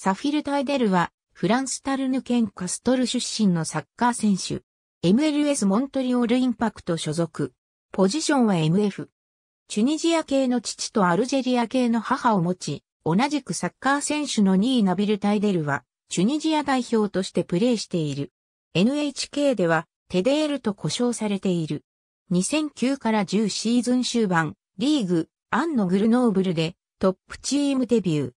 サフィル・タイデルは、フランスタルヌ県カストル出身のサッカー選手。MLS モントリオールインパクト所属。ポジションは MF。チュニジア系の父とアルジェリア系の母を持ち、同じくサッカー選手の2位ナビル・タイデルは、チュニジア代表としてプレーしている。NHK では、テデールと呼称されている。2009から10シーズン終盤、リーグ、アンのグルノーブルで、トップチームデビュー。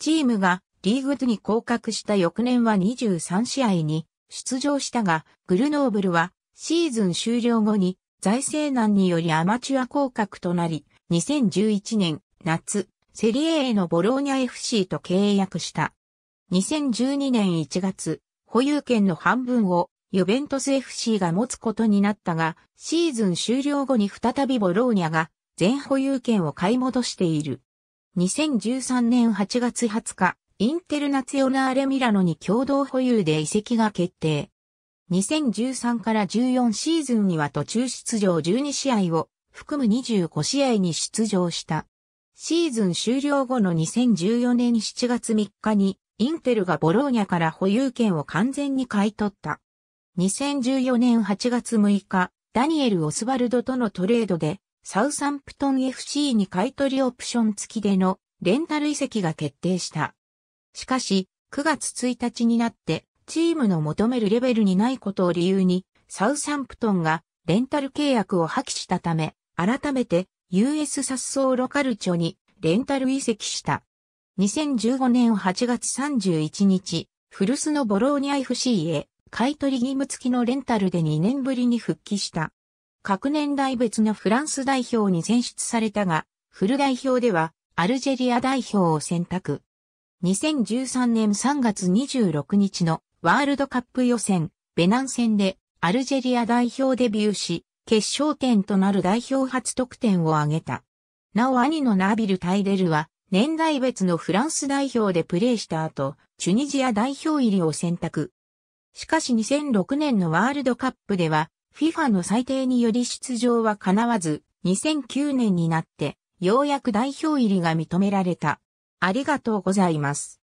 チームが、リーグ2に降格した翌年は23試合に出場したが、グルノーブルはシーズン終了後に財政難によりアマチュア降格となり、2011年夏、セリエへのボローニャ FC と契約した。2012年1月、保有権の半分をユベントス FC が持つことになったが、シーズン終了後に再びボローニャが全保有権を買い戻している。2013年8月20日、インテルナツヨナーレミラノに共同保有で移籍が決定。2013から14シーズンには途中出場12試合を含む25試合に出場した。シーズン終了後の2014年7月3日にインテルがボローニャから保有権を完全に買い取った。2014年8月6日、ダニエル・オスバルドとのトレードでサウサンプトン FC に買い取りオプション付きでのレンタル移籍が決定した。しかし、9月1日になって、チームの求めるレベルにないことを理由に、サウサンプトンがレンタル契約を破棄したため、改めて US サッソーロカルチョにレンタル移籍した。2015年8月31日、フルスのボローニャ FC へ買取義務付きのレンタルで2年ぶりに復帰した。各年代別のフランス代表に選出されたが、フル代表ではアルジェリア代表を選択。2013年3月26日のワールドカップ予選、ベナン戦でアルジェリア代表デビューし、決勝点となる代表初得点を挙げた。なお兄のナビル・タイデルは、年代別のフランス代表でプレーした後、チュニジア代表入りを選択。しかし2006年のワールドカップでは、FIFA の裁定により出場は叶わず、2009年になって、ようやく代表入りが認められた。ありがとうございます。